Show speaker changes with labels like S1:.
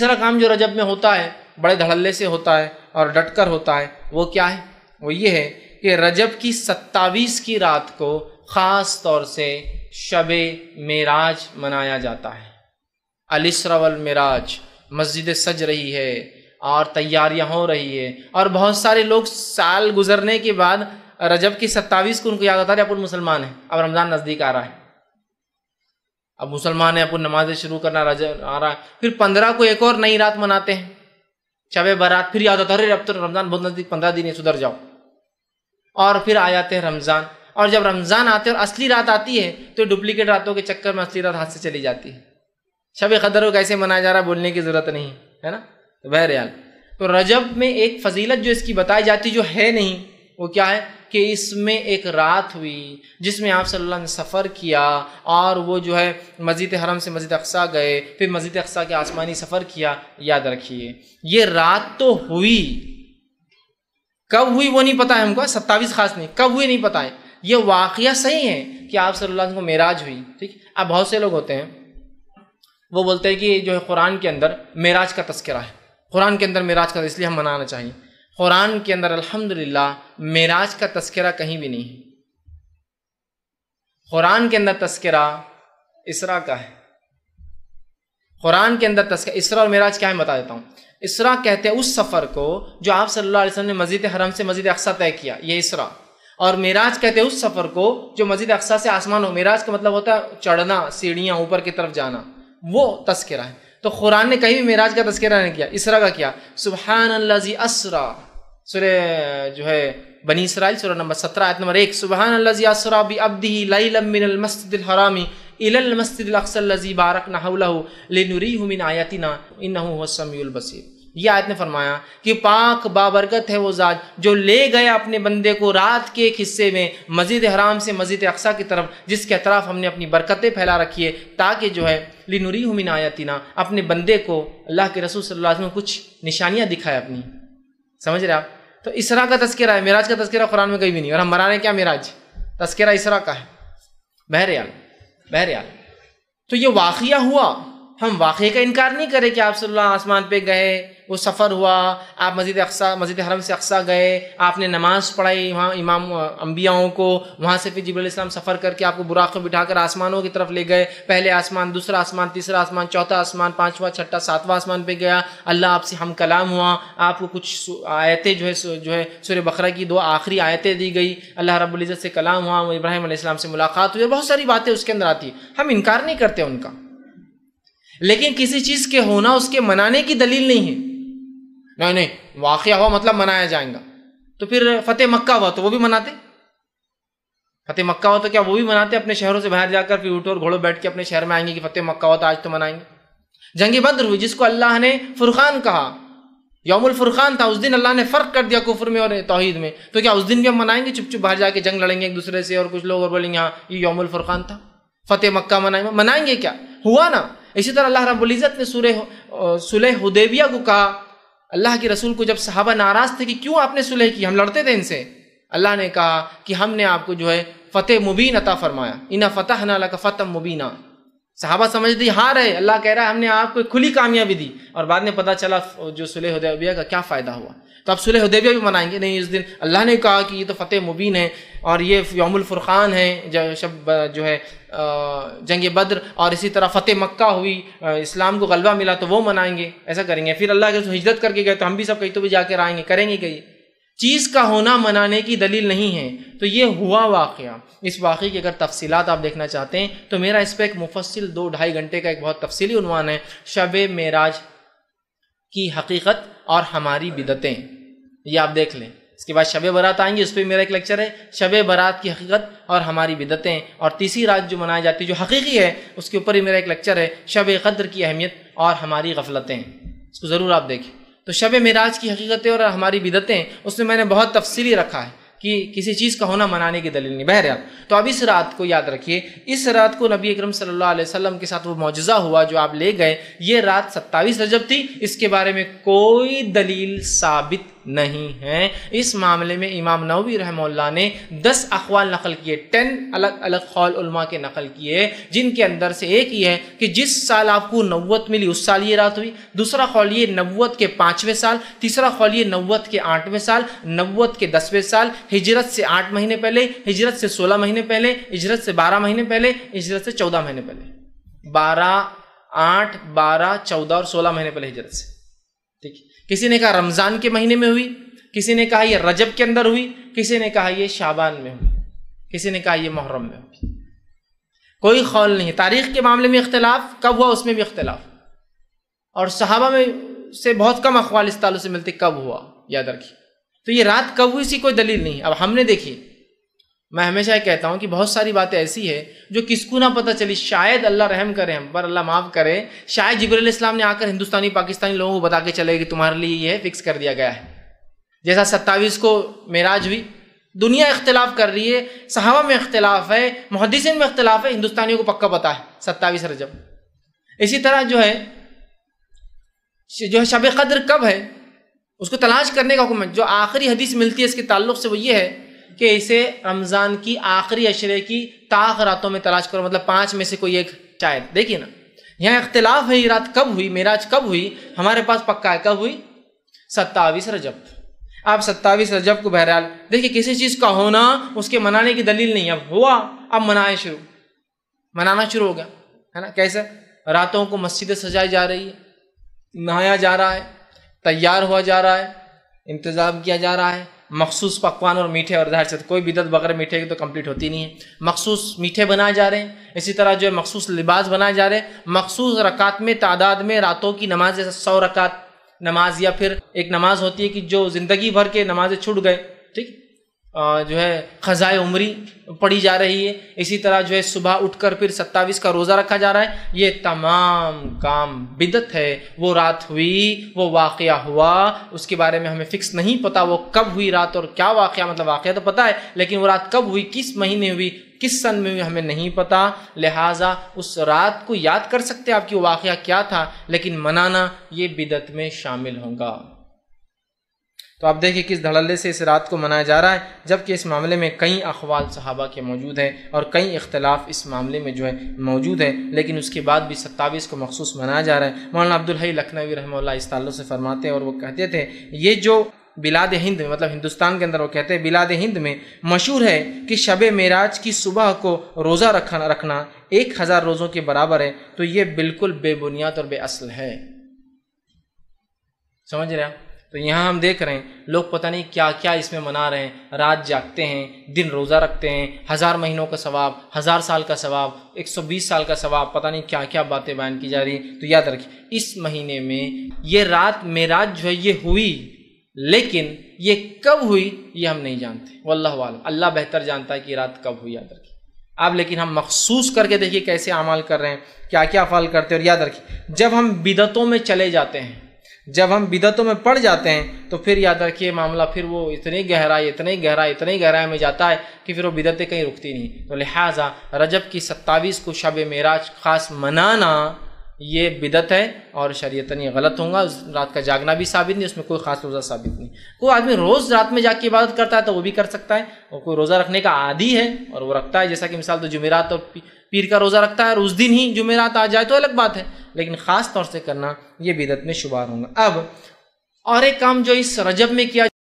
S1: तीसरा काम जो रजब में होता है बड़े धड़ल्ले से होता है और डटकर होता है वो क्या है वो ये है कि रजब की सत्तावीस की रात को ख़ास तौर से शब मज मनाया जाता है अलिसरावल मराज मस्जिद सज रही है और तैयारियां हो रही है और बहुत सारे लोग साल गुजरने के बाद रजब की सत्ताईस को उनको याद आता है अपन मुसलमान है अब रमज़ान नज़दीक आ रहा है अब मुसलमान है अपन नमाजें शुरू करना रजा आ रहा है फिर पंद्रह को एक और नई रात मनाते हैं शब बारात फिर याद है अरे अब तो रमज़ान बहुत नज़दीक पंद्रह दिन है सुधर जाओ और फिर आ जाते हैं रमज़ान और जब रमज़ान आते हैं और असली रात आती है तो डुप्लीकेट रातों के चक्कर में असली रात हाथ से चली जाती है शब कदर को कैसे मनाया जा रहा है बोलने की ज़रूरत नहीं है ना तो बहरहाल तो रजब में एक फजीलत जो इसकी बताई जाती जो है नहीं वो क्या है कि इसमें एक रात हुई जिसमें आप सल्लल्लाहु अलैहि वसल्लम ने सफ़र किया और वो जो है मस्जिद हरम से मस्जिद अक्सा गए फिर मस्जिद अक्सा के आसमानी सफ़र किया याद रखिए ये रात तो हुई कब हुई वो नहीं पता है हमको सत्ताईस खास नहीं कब हुई नहीं पता है ये वाक़ सही है कि आप सल्ला को मेराज हुई ठीक अब बहुत से लोग होते हैं वो बोलते हैं कि जो है कुरान के अंदर मेराज का तस्करा है कुरान के अंदर मेराज का तो इसलिए हम मनाना चाहिए कुरान के अंदर अल्हम्दुलिल्लाह मेराज का तस्करा कहीं भी नहीं है कुरान के अंदर तस्करा इसरा का है कुरान के अंदर तस्कर इसरा और मेराज क्या है बता देता हूँ इसरा कहते हैं उस सफ़र को जो आप सल्लल्लाहु अलैहि वसल्लम ने मस्जिद हरम से मस्जिद अक्सा तय किया ये इसरा और मेराज कहते हैं उस सफ़र को जो मस्जिद अक्सा से आसमान हो मेराज का मतलब होता है चढ़ना सीढ़ियाँ ऊपर की तरफ जाना वो तस्करा है तो कुरान ने कहीं भी मेराज का तस्करा नहीं किया इसरा का किया सुबहान असरा सूर्य जो है बनी इसराइल सुरह नंबर सत्रह आयत नंबर एक सुबहान अल्लाजराबी अब्दी लईल मस्जिद हरामी इलल बारक नहू लिनुरी मिन आयातिना इन समयुल ये आयत ने फरमाया कि पाक बाबरकत है वो जात जो ले गया अपने बंदे को रात के एक हिस्से में मस्जिद हराम से मस्जिद अक्सा की तरफ जिसके अतराफ हमने अपनी बरकतें फैला रखी है ताकि जो है लिनुरी हमिन आयातिना अपने बंदे को अल्लाह के रसूल सल्लल्लाहु अलैहि वसल्लम कुछ निशानियाँ दिखाए अपनी समझ रहे आप तो इसरा का तस्करा है मिराज का तस्करा कुरान में कहीं भी नहीं और हम मरा रहे क्या मिराज तस्करा इसरा का है बहरयाल बहरयाल तो ये वाक़ हुआ हम वाक़े का इनकार नहीं करें कि आप सल्ला आसमान पे गए वो सफ़र हुआ आप मस्जिद अक्सा मस्जिद हरम से अक्सा गए आपने नमाज़ पढ़ाई वहाँ इमाम अम्बियाओं को वहाँ से फिर जबल इस्लाम सफ़र करके आपको बुराक बिठा बिठाकर आसमानों की तरफ ले गए पहले आसमान दूसरा आसमान तीसरा आसमान चौथा आसमान पाँचवा छठा सातवा आसमान पर गया अल्लाह आपसे हम कलाम हुआ आपको कुछ आयतें जो है जो है सूर्य बकरा की दो आखिरी आयतें दी गई अल्लाह रबुल्ज़त से कलाम हुआ इब्राहिम आसमाम से मुलाकात हुई बहुत सारी बातें उसके अंदर आती हम इनकार नहीं करते उनका लेकिन किसी चीज़ के होना उसके मनाने की दलील नहीं है नहीं नहीं वाक़ हुआ मतलब मनाया जाएगा तो फिर फतेह मक्का हुआ तो वो भी मनाते फतेह मक्का हुआ तो क्या वो भी मनाते अपने शहरों से बाहर जाकर फिर ऊँटों और घोड़ों बैठ के अपने शहर में आएंगे कि फतेह मक्का हुआ तो आज तो मनाएंगे जंग बद्र हुई जिसको अल्लाह ने फुरखान कहा यौमुल फुरखान था उस दिन अल्लाह ने फ़र्क कर दिया कुफर में और तोहहीद में तो क्या उस दिन भी हम मनाएंगे चुप चुप बाहर जाके जंग लड़ेंगे एक दूसरे से और कुछ लोग और बोलेंगे हाँ ये यौमुल फुरखान था फतेह मक्का मनाएंगे मनाएंगे क्या हुआ ना इसी तरह अल्लाह रब्बुल इज़्ज़त ने सूर्य सुलह हुदेबिया को कहा अल्लाह के रसूल को जब साहबा नाराज़ थे कि क्यों आपने सुलह की हम लड़ते थे इनसे अल्लाह ने कहा कि हमने आपको जो है फ़तेह मुबीन अता फरमाया इना फ़तह ना का फ़तह मुबीना साहबा समझ दी हार है अल्लाह कह रहा है हमने आपको खुली कामयाबी दी और बाद में पता चला जो सुलह उदैबिया का क्या फ़ायदा हुआ तो आप सुलह उदेबिया भी मनाएंगे नहीं इस दिन अल्लाह ने कहा कि ये तो फ़तेह मुबीन है और ये यौमुलफ़ुरक़ान है जो शब जो है जंग बद्र और इसी तरह फ़तेह मक्का हुई इस्लाम को गलबा मिला तो वो मनाएंगे ऐसा करेंगे फिर अल्लाह के हिजरत करके गए तो हम भी सब कहीं तो भी जाकर आएंगे करेंगे कहीं चीज़ का होना मनाने की दलील नहीं है तो ये हुआ वाक़ इस वाक़े की अगर तफसीत आप देखना चाहते हैं तो मेरा इस पर एक मुफसल दो ढाई घंटे का एक बहुत तफसीली है शब मराज की हकीकत और हमारी बिदतें ये आप देख लें इसके बाद शब बारात आएंगी उस पर मेरा एक लेक्चर है शब बारात की हकीकत और हमारी बिदतें और तीसरी रात जो मनाई जाती है जो हकीकी है उसके ऊपर ही मेरा एक लेक्चर है शब कद्र की अहमियत और हमारी गफलतें इसको ज़रूर आप देखें तो शब मराज की हकीकतें और हमारी बिदतें उसमें मैंने बहुत तफसली रखा है कि किसी चीज़ का होना मनाने की दलील नहीं बहरहाल तो अब इस रात को याद रखिए इस रात को नबी अकरम सल्लल्लाहु अलैहि वसल्लम के साथ वो मुजज़ा हुआ जो आप ले गए ये रात सत्ताईस रजब थी इसके बारे में कोई दलील साबित नहीं है इस मामले में इमाम नवी रहमल्ला ने दस अखवाल नकल किए टेन अलग अलग खौलमा के नकल किए जिनके अंदर से एक ही है कि जिस साल आपको नवत मिली उस साल ये रात हुई दूसरा खौल ये नवत के पाँचवें साल तीसरा खौल ये नवत के आठवें साल नवत के दसवें साल हिजरत से आठ महीने पहले हिजरत से सोलह महीने पहले हिजरत से बारह महीने पहले हिजरत से चौदह महीने पहले बारह आठ बारह चौदह और सोलह महीने पहले हिजरत से ठीक है किसी ने कहा रमज़ान के महीने में हुई किसी ने कहा ये रजब के अंदर हुई किसी ने कहा ये शाबान में हुई किसी ने कहा ये मुहर्रम में हुई कोई खौल नहीं तारीख के मामले में इख्तलाफ कब हुआ उसमें भी इख्तलाफ और सहाबा में से बहुत कम अखबाल इस तालु से मिलते कब हुआ याद रखिए तो ये रात कब हुई सी कोई दलील नहीं अब हमने देखी मैं हमेशा ये कहता हूँ कि बहुत सारी बातें ऐसी है जो किसको ना पता चली शायद अल्लाह रहम करे हम पर अल्लाह माफ़ करे शायद जबर इस्लाम ने आकर हिंदुस्तानी पाकिस्तानी लोगों को बता के चले कि तुम्हारे लिए ये फिक्स कर दिया गया है जैसा सत्तावीस को मेराज हुई दुनिया इख्तलाफ कर रही है सहावा में इख्तलाफ है मुहदसिन में इख्तलाफ है हिंदुस्तानियों को पक्का पता है सत्तावीस रजब इसी तरह जो है जो है शब कद्र कब है उसको तलाश करने का हुक्म जो आखिरी हदीस मिलती है इसके ताल्लुक से वो ये है कि इसे रमज़ान की आखिरी अशरे की ताख रातों में तलाश करो मतलब पाँच में से कोई एक शायद देखिए ना यहाँ इख्तलाफ है ये रात कब हुई मेराज कब हुई हमारे पास पक्का है कब हुई सत्तावीस रजब आप सत्तावीस रजब को बहरहाल देखिए किसी चीज़ का होना उसके मनाने की दलील नहीं अब हुआ अब मनाए शुरू मनाना शुरू हो गया है ना कैसे रातों को मस्जिदें सजाई जा रही है नहाया जा रहा है तैयार हुआ जा रहा है इंतज़ाम किया जा रहा है मखसूस पकवान और मीठे और जाहिर से कोई बिदत बगैर मीठे की तो कंप्लीट होती नहीं है मखसूस मीठे बनाए जा रहे हैं इसी तरह जो है मखसूस लिबास बनाए जा रहे हैं मखसूस रकात में तादाद में रातों की नमाज जैसे सौ रकात नमाज या फिर एक नमाज होती है कि जो ज़िंदगी भर के नमाजें छूट गए ठीक जो है ख़ज़ाए उमरी पढ़ी जा रही है इसी तरह जो है सुबह उठकर फिर सत्ताईस का रोज़ा रखा जा रहा है ये तमाम काम बिदत है वो रात हुई वो वाक़ हुआ उसके बारे में हमें फ़िक्स नहीं पता वो कब हुई रात और क्या वाक़ मतलब वाक़ तो पता है लेकिन वो रात कब हुई किस महीने हुई किस सन में हुई हमें नहीं पता लिहाजा उस रात को याद कर सकते आपकी वाक़ क्या था लेकिन मनाना ये बिदत में शामिल होगा तो आप देखिए किस धड़ल्ले से इस रात को मनाया जा रहा है जबकि इस मामले में कई अखवाल सहाबा के मौजूद हैं और कई इख्तलाफ इस मामले में जो है मौजूद हैं लेकिन उसके बाद भी सत्ताईस को मखसूस मनाया जा रहा है मौलाना हई लखनवी रहमल्ला इस तल्लु से फरमाते हैं और वो कहते थे ये जो बिलाद हिंद में मतलब हिंदुस्तान के अंदर वो कहते हैं बिलाद हिंद में मशहूर है कि शब मराज की सुबह को रोज़ा रखना रखना एक हज़ार रोज़ों के बराबर है तो ये बिल्कुल बेबुनियाद और बेअसल है समझ रहे हैं तो यहाँ हम देख रहे हैं लोग पता नहीं क्या क्या इसमें मना रहे हैं रात जागते हैं दिन रोज़ा रखते हैं हज़ार महीनों का सवाब हज़ार साल का सवाब 120 साल का सवाब पता नहीं क्या क्या बातें बयान की जा रही तो याद रखिए इस महीने में ये रात मेराज जो है ये हुई लेकिन ये कब हुई ये हम नहीं जानते वल्लह वालम अल्लाह बेहतर जानता है कि रात कब हुई याद रखिए आप लेकिन हम मखसूस करके देखिए कैसे अमाल कर रहे हैं क्या क्या अफाल करते हैं और याद रखिए जब हम बिदतों में चले जाते हैं जब हम बिदतों में पड़ जाते हैं तो फिर याद रखिए मामला फिर वो इतनी गहराई इतनी गहराई इतनी गहराई में जाता है कि फिर वो बिदतें कहीं रुकती नहीं तो लिहाजा रजब की सत्ताईस को शब मराज खास मनाना ये बिदत है और शरीयतन ये गलत होगा उस रात का जागना भी साबित नहीं उसमें कोई खास रोज़ा साबित नहीं कोई आदमी रोज़ रात में जाके इबादत करता है तो वो भी कर सकता है और कोई रोज़ा रखने का आदि है और वो रखता है जैसा कि मिसाल तो जुमेरात और पीर का रोज़ा रखता है और उस दिन ही जुमेरात आ जाए तो अलग बात है लेकिन ख़ास तौर से करना ये बिदत में शुमार होगा अब और एक काम जो इस रजब में किया